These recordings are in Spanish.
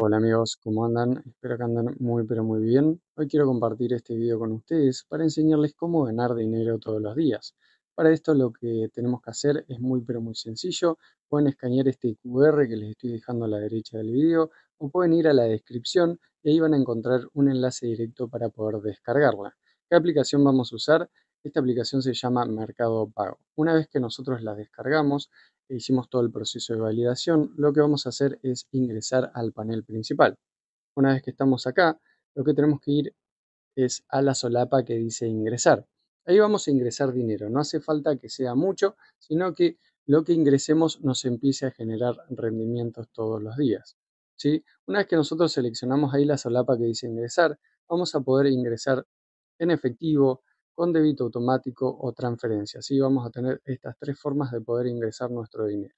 Hola amigos, ¿cómo andan? Espero que andan muy pero muy bien. Hoy quiero compartir este video con ustedes para enseñarles cómo ganar dinero todos los días. Para esto lo que tenemos que hacer es muy pero muy sencillo. Pueden escanear este QR que les estoy dejando a la derecha del video o pueden ir a la descripción y ahí van a encontrar un enlace directo para poder descargarla. ¿Qué aplicación vamos a usar? Esta aplicación se llama Mercado Pago. Una vez que nosotros la descargamos, hicimos todo el proceso de validación, lo que vamos a hacer es ingresar al panel principal. Una vez que estamos acá, lo que tenemos que ir es a la solapa que dice ingresar. Ahí vamos a ingresar dinero, no hace falta que sea mucho, sino que lo que ingresemos nos empiece a generar rendimientos todos los días. ¿sí? Una vez que nosotros seleccionamos ahí la solapa que dice ingresar, vamos a poder ingresar en efectivo, con débito automático o transferencia. Así vamos a tener estas tres formas de poder ingresar nuestro dinero.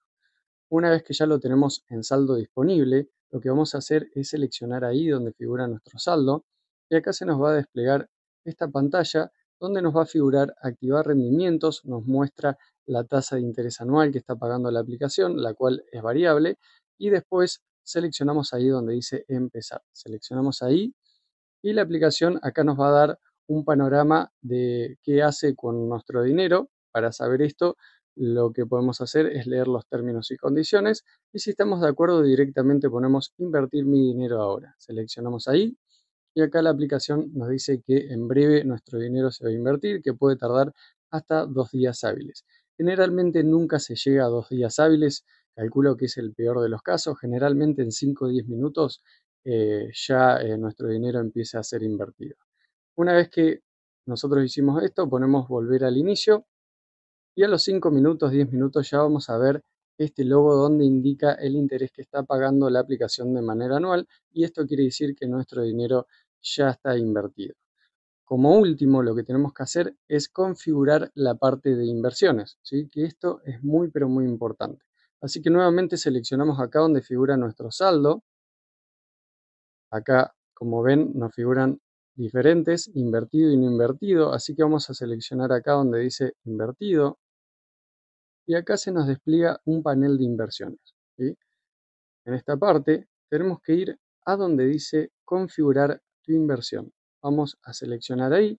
Una vez que ya lo tenemos en saldo disponible, lo que vamos a hacer es seleccionar ahí donde figura nuestro saldo y acá se nos va a desplegar esta pantalla donde nos va a figurar activar rendimientos, nos muestra la tasa de interés anual que está pagando la aplicación, la cual es variable, y después seleccionamos ahí donde dice empezar. Seleccionamos ahí y la aplicación acá nos va a dar un panorama de qué hace con nuestro dinero. Para saber esto, lo que podemos hacer es leer los términos y condiciones y si estamos de acuerdo directamente ponemos invertir mi dinero ahora. Seleccionamos ahí y acá la aplicación nos dice que en breve nuestro dinero se va a invertir, que puede tardar hasta dos días hábiles. Generalmente nunca se llega a dos días hábiles, calculo que es el peor de los casos, generalmente en 5 o 10 minutos eh, ya eh, nuestro dinero empieza a ser invertido. Una vez que nosotros hicimos esto, ponemos volver al inicio y a los 5 minutos, 10 minutos ya vamos a ver este logo donde indica el interés que está pagando la aplicación de manera anual y esto quiere decir que nuestro dinero ya está invertido. Como último, lo que tenemos que hacer es configurar la parte de inversiones, ¿sí? que esto es muy pero muy importante. Así que nuevamente seleccionamos acá donde figura nuestro saldo. Acá, como ven, nos figuran diferentes, invertido y no invertido, así que vamos a seleccionar acá donde dice invertido y acá se nos despliega un panel de inversiones. En esta parte tenemos que ir a donde dice configurar tu inversión. Vamos a seleccionar ahí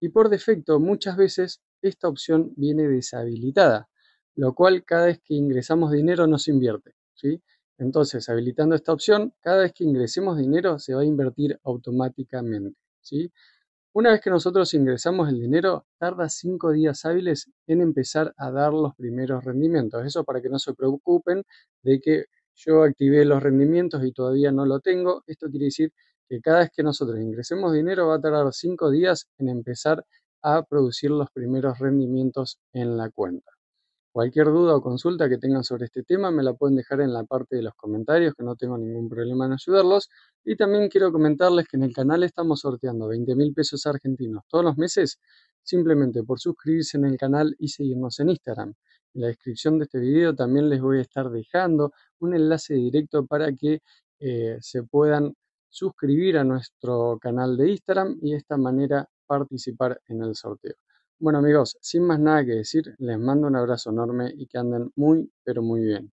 y por defecto muchas veces esta opción viene deshabilitada, lo cual cada vez que ingresamos dinero no se invierte. ¿sí? Entonces, habilitando esta opción, cada vez que ingresemos dinero se va a invertir automáticamente. ¿sí? Una vez que nosotros ingresamos el dinero, tarda 5 días hábiles en empezar a dar los primeros rendimientos. Eso para que no se preocupen de que yo activé los rendimientos y todavía no lo tengo. Esto quiere decir que cada vez que nosotros ingresemos dinero va a tardar cinco días en empezar a producir los primeros rendimientos en la cuenta. Cualquier duda o consulta que tengan sobre este tema me la pueden dejar en la parte de los comentarios, que no tengo ningún problema en ayudarlos. Y también quiero comentarles que en el canal estamos sorteando 20 mil pesos argentinos todos los meses, simplemente por suscribirse en el canal y seguirnos en Instagram. En la descripción de este video también les voy a estar dejando un enlace directo para que eh, se puedan suscribir a nuestro canal de Instagram y de esta manera participar en el sorteo. Bueno amigos, sin más nada que decir, les mando un abrazo enorme y que anden muy, pero muy bien.